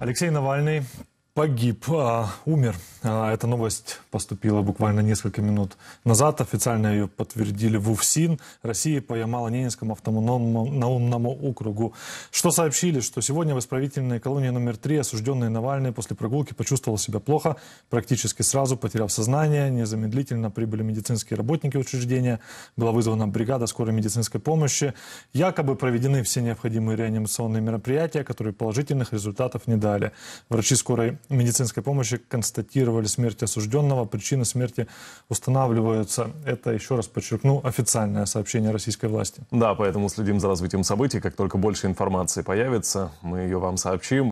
Алексей Навальный погиб, а, умер. А, эта новость поступила буквально несколько минут назад. Официально ее подтвердили в УФСИН России по Ямало-Ненецкому автономному округу. Что сообщили, что сегодня в исправительной колонии номер 3 осужденный Навальный после прогулки почувствовал себя плохо, практически сразу потеряв сознание. Незамедлительно прибыли медицинские работники учреждения. Была вызвана бригада скорой медицинской помощи. Якобы проведены все необходимые реанимационные мероприятия, которые положительных результатов не дали. Врачи скорой медицинской помощи констатировали смерть осужденного. Причины смерти устанавливаются. Это, еще раз подчеркну, официальное сообщение российской власти. Да, поэтому следим за развитием событий. Как только больше информации появится, мы ее вам сообщим.